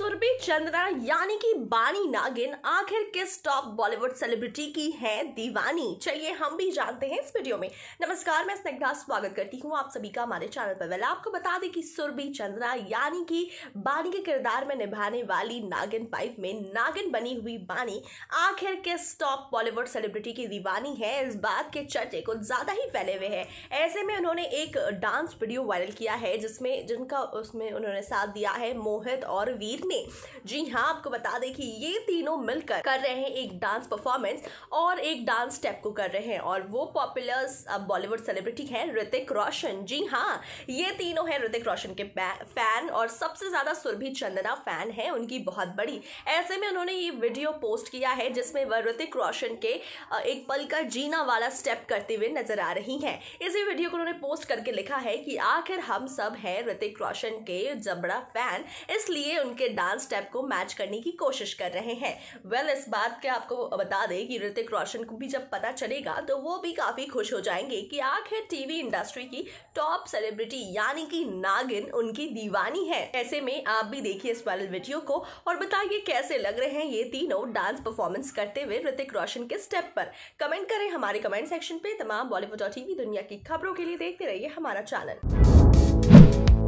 सुरभि चंद्रा यानी कि बानी नागिन आखिर किस टॉप बॉलीवुड सेलिब्रिटी की है दीवानी चलिए हम भी जानते हैं इस वीडियो में नमस्कार मैं स्नेग्धा स्वागत करती हूँ आप सभी का हमारे चैनल पर वेल आपको बता दें कि सुरभि चंद्रा यानी कि बानी के किरदार में निभाने वाली नागिन पाइप में नागिन बनी हुई बानी आखिर किस टॉप बॉलीवुड सेलिब्रिटी की दीवानी है इस बात के चर्चे को ज्यादा ही फैले हुए है ऐसे में उन्होंने एक डांस वीडियो वायरल किया है जिसमें जिनका उसमें उन्होंने साथ दिया है मोहित और वीर में जी हाँ आपको बता दें कि ये तीनों मिलकर कर रहे हैं एक डांस परफॉर्मेंस और एक डांस स्टेप को कर रहे हैं और वो पॉपुलर बॉलीवुड सेलिब्रिटी हैं ऋतिक रोशन जी हाँ ये तीनों हैं ऋतिक रोशन के फैन और सबसे ज़्यादा सुरभि चंदना फैन है उनकी बहुत बड़ी ऐसे में उन्होंने ये वीडियो पोस्ट किया है जिसमें वह ऋतिक रोशन के एक पल का जीना वाला स्टेप करते हुए नजर आ रही हैं इसी वीडियो को उन्होंने पोस्ट करके लिखा है कि आखिर हम सब हैं ऋतिक रोशन के जबड़ा फैन इसलिए उनके डांस स्टेप को मैच करने की कोशिश कर रहे हैं वेल well, इस बात के आपको बता दें कि ऋतिक रोशन को भी जब पता चलेगा तो वो भी काफ़ी खुश हो जाएंगे कि आखिर टीवी इंडस्ट्री की टॉप सेलिब्रिटी यानी कि नागिन उनकी दीवानी है ऐसे में आप भी देखिए इस वायरल वीडियो को और बताइए कैसे लग रहे हैं ये तीनों डांस परफॉर्मेंस करते हुए ऋतिक रोशन के स्टेप पर कमेंट करें हमारे कमेंट सेक्शन पे तमाम बॉलीवुड और टीवी दुनिया की खबरों के लिए देखते रहिए हमारा चैनल